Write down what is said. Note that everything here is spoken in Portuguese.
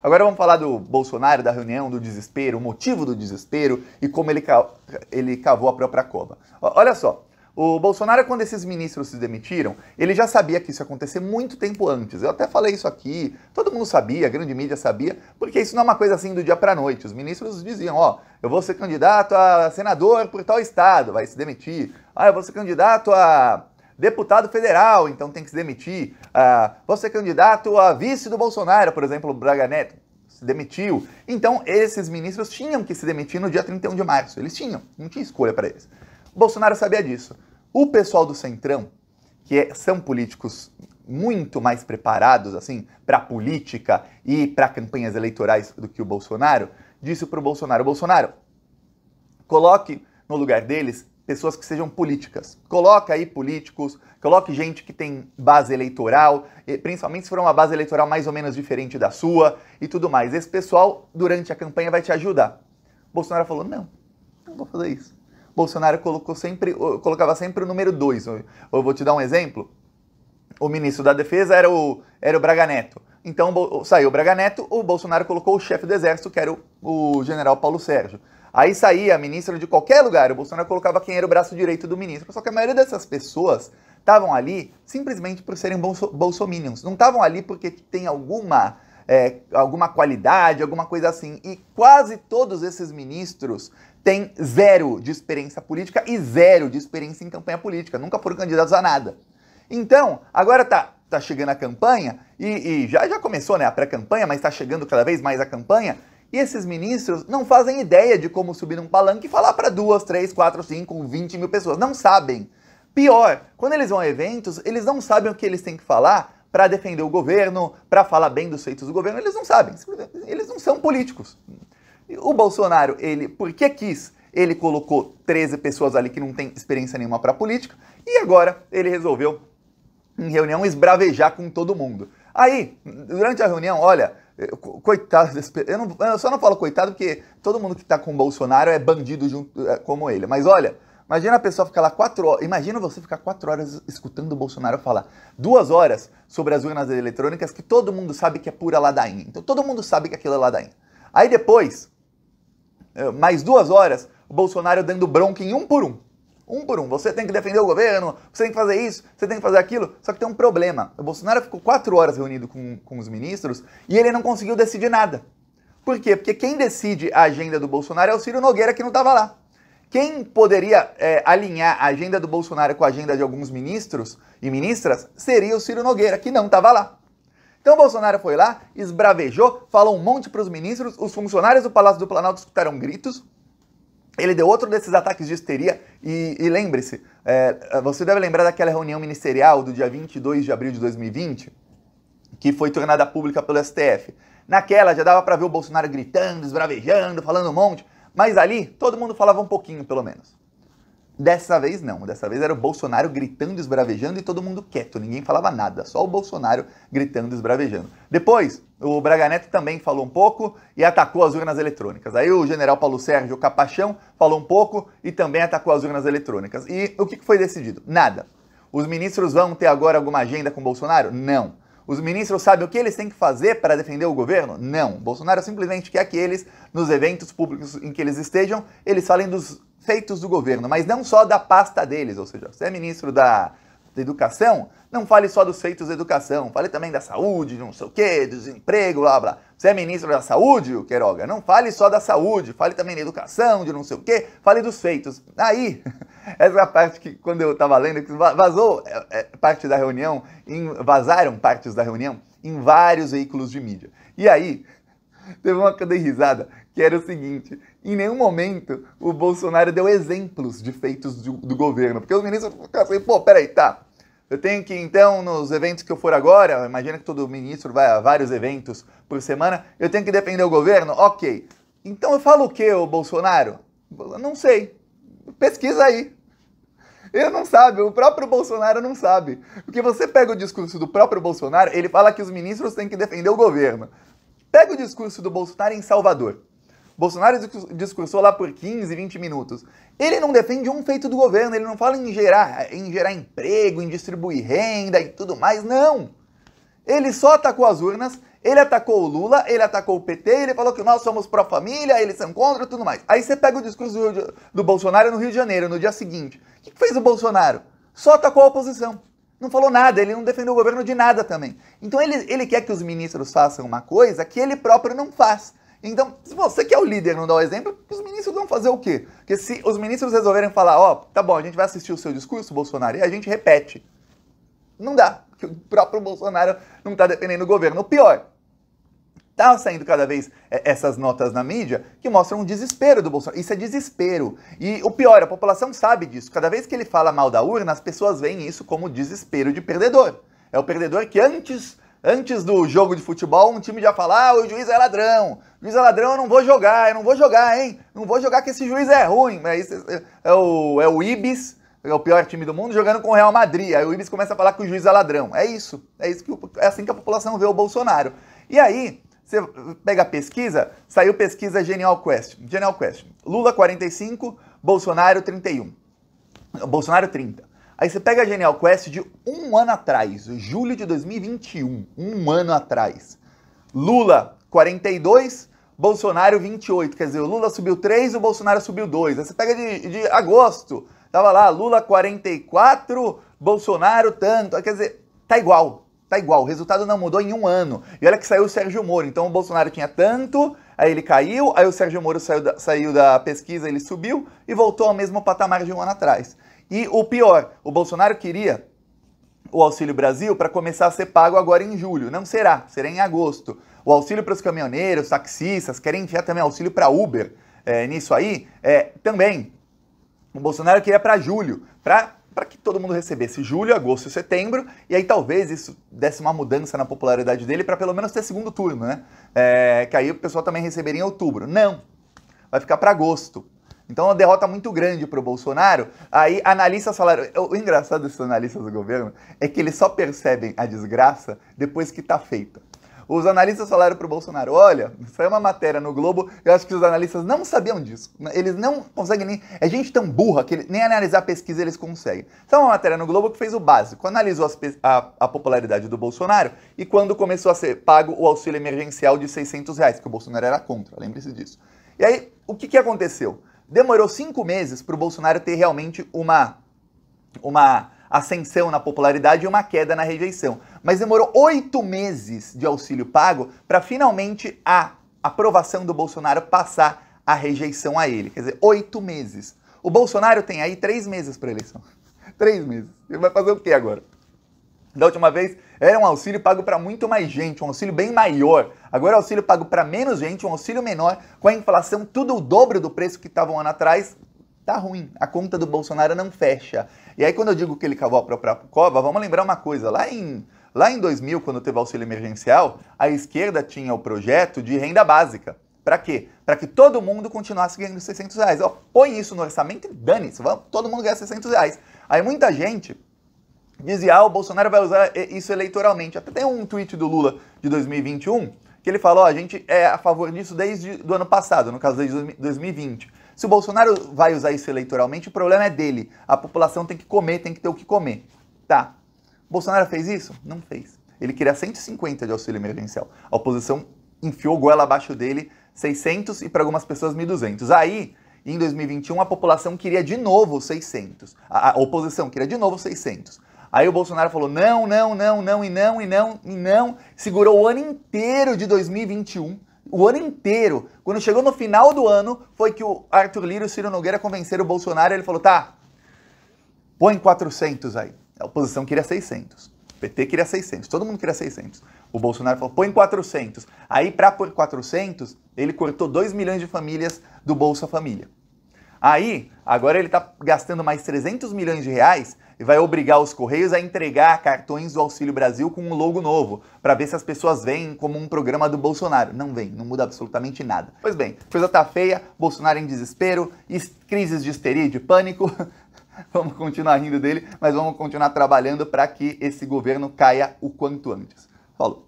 Agora vamos falar do Bolsonaro, da reunião, do desespero, o motivo do desespero e como ele, ca... ele cavou a própria cova. Olha só, o Bolsonaro, quando esses ministros se demitiram, ele já sabia que isso ia acontecer muito tempo antes. Eu até falei isso aqui, todo mundo sabia, a grande mídia sabia, porque isso não é uma coisa assim do dia para noite. Os ministros diziam, ó, eu vou ser candidato a senador por tal estado, vai se demitir. Ah, eu vou ser candidato a deputado federal, então tem que se demitir. Ah, você é candidato a vice do Bolsonaro, por exemplo, Braga Neto, se demitiu. Então, esses ministros tinham que se demitir no dia 31 de março. Eles tinham, não tinha escolha para eles. O Bolsonaro sabia disso. O pessoal do Centrão, que é, são políticos muito mais preparados assim para a política e para campanhas eleitorais do que o Bolsonaro, disse para o Bolsonaro: Bolsonaro, coloque no lugar deles pessoas que sejam políticas. Coloca aí políticos, coloque gente que tem base eleitoral, principalmente se for uma base eleitoral mais ou menos diferente da sua e tudo mais. Esse pessoal, durante a campanha, vai te ajudar. Bolsonaro falou: não, não vou fazer isso. Bolsonaro colocou sempre, colocava sempre o número 2. Eu vou te dar um exemplo. O ministro da Defesa era o, era o Braga Neto. Então saiu o Braga Neto, o Bolsonaro colocou o chefe do exército, que era o, o general Paulo Sérgio. Aí saía ministro de qualquer lugar, o Bolsonaro colocava quem era o braço direito do ministro. Só que a maioria dessas pessoas estavam ali simplesmente por serem bolsominions. Não estavam ali porque tem alguma, é, alguma qualidade, alguma coisa assim. E quase todos esses ministros têm zero de experiência política e zero de experiência em campanha política. Nunca foram candidatos a nada. Então, agora tá, tá chegando a campanha, e, e já, já começou né, a pré-campanha, mas está chegando cada vez mais a campanha, e esses ministros não fazem ideia de como subir num palanque e falar para duas, três, quatro, cinco, vinte mil pessoas. Não sabem. Pior, quando eles vão a eventos, eles não sabem o que eles têm que falar para defender o governo, para falar bem dos feitos do governo. Eles não sabem. Eles não são políticos. O Bolsonaro, ele, porque quis? Ele colocou 13 pessoas ali que não têm experiência nenhuma para política e agora ele resolveu, em reunião, esbravejar com todo mundo. Aí, durante a reunião, olha, eh, coitado desse... Eu, não, eu só não falo coitado porque todo mundo que está com o Bolsonaro é bandido junto, é, como ele. Mas olha, imagina a pessoa ficar lá quatro horas... Imagina você ficar quatro horas escutando o Bolsonaro falar duas horas sobre as urnas eletrônicas que todo mundo sabe que é pura ladainha. Então todo mundo sabe que aquilo é ladainha. Aí depois, eh, mais duas horas, o Bolsonaro dando bronca em um por um um por um. Você tem que defender o governo, você tem que fazer isso, você tem que fazer aquilo. Só que tem um problema. O Bolsonaro ficou quatro horas reunido com, com os ministros e ele não conseguiu decidir nada. Por quê? Porque quem decide a agenda do Bolsonaro é o Ciro Nogueira, que não estava lá. Quem poderia é, alinhar a agenda do Bolsonaro com a agenda de alguns ministros e ministras seria o Ciro Nogueira, que não estava lá. Então o Bolsonaro foi lá, esbravejou, falou um monte para os ministros, os funcionários do Palácio do Planalto escutaram gritos. Ele deu outro desses ataques de histeria e, e lembre-se, é, é, você deve lembrar daquela reunião ministerial do dia 22 de abril de 2020, que foi tornada pública pelo STF. Naquela já dava para ver o Bolsonaro gritando, esbravejando, falando um monte, mas ali todo mundo falava um pouquinho, pelo menos. Dessa vez não, dessa vez era o Bolsonaro gritando, esbravejando e todo mundo quieto, ninguém falava nada, só o Bolsonaro gritando, esbravejando. Depois, o Braga Neto também falou um pouco e atacou as urnas eletrônicas. Aí o general Paulo Sérgio Capachão falou um pouco e também atacou as urnas eletrônicas. E o que foi decidido? Nada. Os ministros vão ter agora alguma agenda com Bolsonaro? Não. Os ministros sabem o que eles têm que fazer para defender o governo? Não. Bolsonaro simplesmente quer que eles, nos eventos públicos em que eles estejam, eles falem dos feitos do governo, mas não só da pasta deles, ou seja, você é ministro da, da educação, não fale só dos feitos da educação, fale também da saúde, não sei o quê, desemprego, blá blá. Você é ministro da saúde, Queiroga? Não fale só da saúde, fale também da educação, de não sei o quê, fale dos feitos. Aí, essa parte que quando eu estava lendo, que vazou é, é, parte da reunião, vazaram partes da reunião em vários veículos de mídia. E aí, teve uma que eu dei risada, que era o seguinte: em nenhum momento o Bolsonaro deu exemplos de feitos do, do governo, porque os ministros ficaram assim, pô, peraí, tá. Eu tenho que, então, nos eventos que eu for agora, imagina que todo ministro vai a vários eventos por semana, eu tenho que defender o governo? Ok. Então eu falo o que, o Bolsonaro? Eu não sei. Pesquisa aí. Ele não sabe, o próprio Bolsonaro não sabe. Porque você pega o discurso do próprio Bolsonaro, ele fala que os ministros têm que defender o governo. Pega o discurso do Bolsonaro em Salvador. Bolsonaro discursou lá por 15, 20 minutos. Ele não defende um feito do governo, ele não fala em gerar, em gerar emprego, em distribuir renda e tudo mais, não. Ele só atacou as urnas, ele atacou o Lula, ele atacou o PT, ele falou que nós somos pró-família, eles são contra e tudo mais. Aí você pega o discurso do, do, Bolsonaro no Rio de Janeiro, no dia seguinte. O que, que fez o Bolsonaro? Só atacou a oposição. Não falou nada, ele não defendeu o governo de nada também. Então ele, ele quer que os ministros façam uma coisa que ele próprio não faz. Então, se você que é o líder não dá o exemplo, os ministros vão fazer o quê? Porque se os ministros resolverem falar, ó, oh, tá bom, a gente vai assistir o seu discurso, Bolsonaro, e a gente repete. Não dá, porque o próprio Bolsonaro não está defendendo o governo. O pior, Tá saindo cada vez é, essas notas na mídia que mostram um desespero do Bolsonaro. Isso é desespero. E o pior, a população sabe disso. Cada vez que ele fala mal da urna, as pessoas veem isso como desespero de perdedor. É o perdedor que antes Antes do jogo de futebol, um time já fala: ah, o juiz é ladrão, o juiz é ladrão, eu não vou jogar, eu não vou jogar, hein? Não vou jogar que esse juiz é ruim. Mas é, é, é o, é o Ibis, é o pior time do mundo, jogando com o Real Madrid. Aí o Ibis começa a falar que o juiz é ladrão. É isso, é isso que é assim que a população vê o Bolsonaro. E aí, você pega a pesquisa, saiu pesquisa Genial Quest. Genial Quest. Lula 45, Bolsonaro 31. Bolsonaro 30. Aí você pega a Genial Quest de um ano atrás, julho de 2021, um ano atrás. Lula 42, Bolsonaro 28. Quer dizer, o Lula subiu 3, o Bolsonaro subiu 2. Aí você pega de, de agosto, tava lá, Lula 44, Bolsonaro tanto. Quer dizer, tá igual. Tá igual, o resultado não mudou em um ano. E olha que saiu o Sérgio Moro. Então o Bolsonaro tinha tanto, aí ele caiu, aí o Sérgio Moro saiu da, saiu da pesquisa, ele subiu e voltou ao mesmo patamar de um ano atrás. E o pior, o Bolsonaro queria o Auxílio Brasil para começar a ser pago agora em julho. Não será, será em agosto. O auxílio para os caminhoneiros, taxistas, querem enfiar também auxílio para Uber é, nisso aí, é, também. O Bolsonaro queria para julho, para para que todo mundo recebesse julho, agosto e setembro, e aí talvez isso desse uma mudança na popularidade dele para pelo menos ter segundo turno, né? É, que aí o pessoal também receberia em outubro. Não, vai ficar para agosto. Então, uma derrota muito grande para o Bolsonaro. Aí, analistas falaram. O engraçado desses analistas do governo é que eles só percebem a desgraça depois que está feita. Os analistas falaram para o Bolsonaro: olha, saiu uma matéria no Globo, eu acho que os analistas não sabiam disso. Né? Eles não conseguem nem. É gente tão burra que nem analisar a pesquisa eles conseguem. Saiu então, é uma matéria no Globo que fez o básico: analisou pe... a, a popularidade do Bolsonaro e quando começou a ser pago o auxílio emergencial de 600 reais, que o Bolsonaro era contra, lembre-se disso. E aí, o que, que aconteceu? Demorou cinco meses para o Bolsonaro ter realmente uma, uma ascensão na popularidade e uma queda na rejeição mas demorou oito meses de auxílio pago para finalmente a aprovação do Bolsonaro passar a rejeição a ele. Quer dizer, oito meses. O Bolsonaro tem aí três meses para eleição. três meses. Ele vai fazer o que agora? Da última vez era um auxílio pago para muito mais gente, um auxílio bem maior. Agora é auxílio pago para menos gente, um auxílio menor, com a inflação tudo o dobro do preço que estava um ano atrás. Tá ruim, a conta do Bolsonaro não fecha. E aí, quando eu digo que ele cavou a própria cova, vamos lembrar uma coisa: lá em Lá em 2000, quando teve o auxílio emergencial, a esquerda tinha o projeto de renda básica. Para quê? Para que todo mundo continuasse ganhando 600 reais. Ó, põe isso no orçamento e dane-se, todo mundo ganha 600 reais. Aí muita gente dizia, ah, o Bolsonaro vai usar isso eleitoralmente. Até tem um tweet do Lula de 2021 que ele falou, a gente é a favor disso desde o ano passado, no caso desde 2020. Se o Bolsonaro vai usar isso eleitoralmente, o problema é dele. A população tem que comer, tem que ter o que comer. Tá, Bolsonaro fez isso? Não fez. Ele queria 150 de auxílio emergencial. A oposição enfiou goela abaixo dele 600 e para algumas pessoas 1.200. Aí, em 2021, a população queria de novo 600. A, a oposição queria de novo 600. Aí o Bolsonaro falou: não, não, não, não, e não, e não, e não. Segurou o ano inteiro de 2021 o ano inteiro. Quando chegou no final do ano, foi que o Arthur Lira e o Ciro Nogueira convenceram o Bolsonaro. Ele falou: tá, põe 400 aí. A oposição queria 600. O PT queria 600. Todo mundo queria 600. O Bolsonaro falou, põe 400. Aí, para pôr 400, ele cortou 2 milhões de famílias do Bolsa Família. Aí, agora ele está gastando mais 300 milhões de reais e vai obrigar os Correios a entregar cartões do Auxílio Brasil com um logo novo, para ver se as pessoas veem como um programa do Bolsonaro. Não vem, não muda absolutamente nada. Pois bem, coisa tá feia, Bolsonaro em desespero, crises de histeria e de pânico. vamos continuar rindo dele, mas vamos continuar trabalhando para que esse governo caia o quanto antes. Falou.